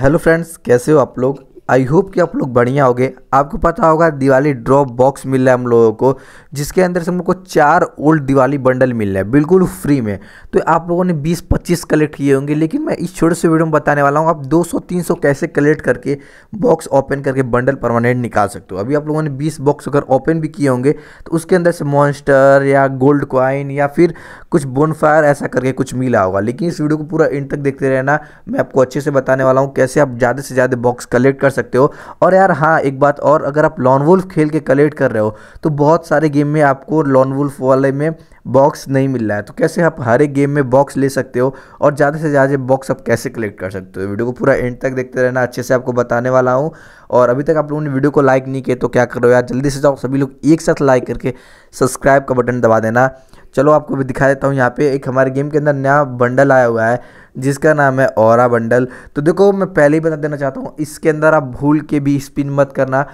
hello friends कैसे हो आप लोग आई होप कि आप लोग बढ़िया होगे आपको पता होगा दिवाली ड्रॉप बॉक्स मिल रहा है हम लोगों को जिसके अंदर से हम लोग को चार ओल्ड दिवाली बंडल मिल रहा है बिल्कुल फ्री में तो आप लोगों ने 20-25 कलेक्ट किए होंगे लेकिन मैं इस छोटे से वीडियो में बताने वाला हूँ आप 200-300 कैसे कलेक्ट करके बॉक्स ओपन करके बंडल परमानेंट निकाल सकते हो अभी आप लोगों ने बीस बॉक्स अगर ओपन भी किए होंगे तो उसके अंदर से मॉन्स्टर या गोल्ड क्वाइन या फिर कुछ बोनफायर ऐसा करके कुछ मिला होगा लेकिन इस वीडियो को पूरा इन तक देखते रहना मैं आपको अच्छे से बताने वाला हूँ कैसे आप ज़्यादा से ज़्यादा बॉक्स कलेक्ट कर सकते सकते हो और यार हाँ एक बात और अगर आप लॉन वुल्फ खेल के कलेक्ट कर रहे हो तो बहुत सारे गेम में आपको लॉन वुल्फ वाले में बॉक्स नहीं मिल रहा है तो कैसे आप हर एक गेम में बॉक्स ले सकते हो और ज़्यादा से ज़्यादा बॉक्स आप कैसे कलेक्ट कर सकते हो वीडियो को पूरा एंड तक देखते रहना अच्छे से आपको बताने वाला हूँ और अभी तक आप लोगों ने वीडियो को लाइक नहीं किया तो क्या करो यार जल्दी से जाओ सभी लोग एक साथ लाइक करके सब्सक्राइब का बटन दबा देना चलो आपको भी दिखा देता हूँ यहाँ पे एक हमारे गेम के अंदर नया बंडल आया हुआ है जिसका नाम है और बंडल तो देखो मैं पहले ही बता देना चाहता हूँ इसके अंदर आप भूल के भी स्पिन मत करना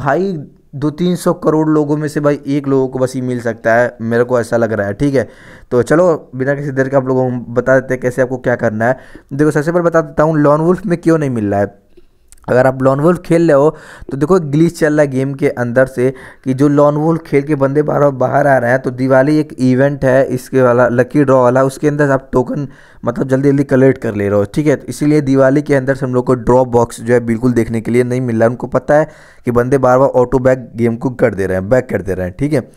भाई दो तीन सौ करोड़ लोगों में से भाई एक लोगों को बस ही मिल सकता है मेरे को ऐसा लग रहा है ठीक है तो चलो बिना किसी देर के आप लोगों को बता देते हैं कैसे आपको क्या करना है देखो सबसे पहले बता देता हूँ लॉन वुल्फ में क्यों नहीं मिल रहा है अगर आप लॉन वोल्फ खेल रहे हो तो देखो ग्लिच चल रहा है गेम के अंदर से कि जो लॉन वोल्फ खेल के बंदे बार बाहर आ रहे हैं तो दिवाली एक इवेंट है इसके वाला लकी ड्रॉ वाला उसके अंदर आप टोकन मतलब जल्दी जल्दी कलेक्ट कर ले रहे हो ठीक है तो इसीलिए दिवाली के अंदर से हम लोग को ड्रॉ बॉक्स जो है बिल्कुल देखने के लिए नहीं मिल रहा है उनको पता है कि बंदे बार बार ऑटो बैक गेम को कर दे रहे हैं बैक कर दे रहे हैं ठीक है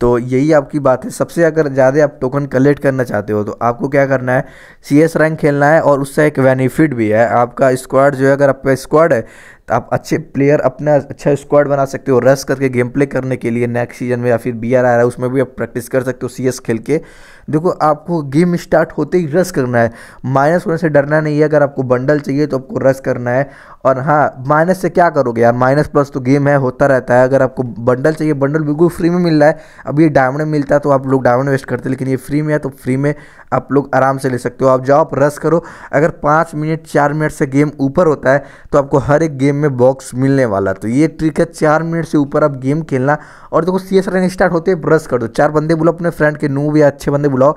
तो यही आपकी बात है सबसे अगर ज़्यादा आप टोकन कलेक्ट करना चाहते हो तो आपको क्या करना है सी एस रैंक खेलना है और उससे एक बेनिफिट भी है आपका स्क्वाड जो है अगर आपका स्क्वाड है तो आप अच्छे प्लेयर अपना अच्छा स्क्वाड बना सकते हो रस करके गेम प्ले करने के लिए नेक्स्ट सीजन में या फिर बी आर आ रहा है उसमें भी आप प्रैक्टिस कर सकते हो सी एस खेल के देखो आपको गेम स्टार्ट होते ही रस करना है माइनस होने से डरना नहीं है अगर आपको बंडल चाहिए तो आपको रस करना है और हाँ माइनस से क्या करोगे यार माइनस प्लस तो गेम है होता रहता है अगर आपको बंडल चाहिए बंडल बिल्कुल फ्री में मिल रहा है अब ये डायमंड में मिलता है तो आप लोग डायमंड वेस्ट करते लेकिन ये फ्री में है तो फ्री में आप लोग आराम से ले सकते हो आप जाओ आप रस करो अगर पाँच मिनट चार मिनट से गेम ऊपर होता है तो आपको हर एक गेम में बॉक्स मिलने वाला तो ये ट्रिक है चार मिनट से ऊपर आप गेम खेलना और देखो सी एस रैंक स्टार्ट होते रस कर दो चार बंदे बुलाओ अपने फ्रेंड के नू या अच्छे बंदे बुलाओ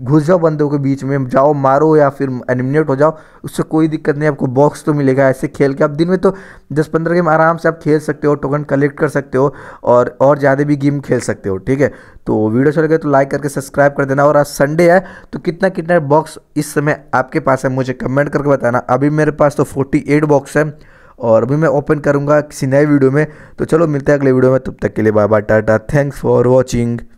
घुस जाओ बंदों के बीच में जाओ मारो या फिर एनिमिनेट हो जाओ उससे कोई दिक्कत नहीं आपको बॉक्स तो मिलेगा ऐसे खेल के आप दिन में तो दस पंद्रह गेम आराम से आप खेल सकते हो टोकन कलेक्ट कर सकते हो और और ज़्यादा भी गेम खेल सकते हो ठीक है तो वीडियो चल अच्छा गए तो लाइक करके सब्सक्राइब कर देना और आज संडे है तो कितना कितना बॉक्स इस समय आपके पास है मुझे कमेंट करके बताना अभी मेरे पास तो फोर्टी बॉक्स है और अभी मैं ओपन करूँगा किसी नए वीडियो में तो चलो मिलते हैं अगले वीडियो में तब तक के लिए bye bye tata thanks for watching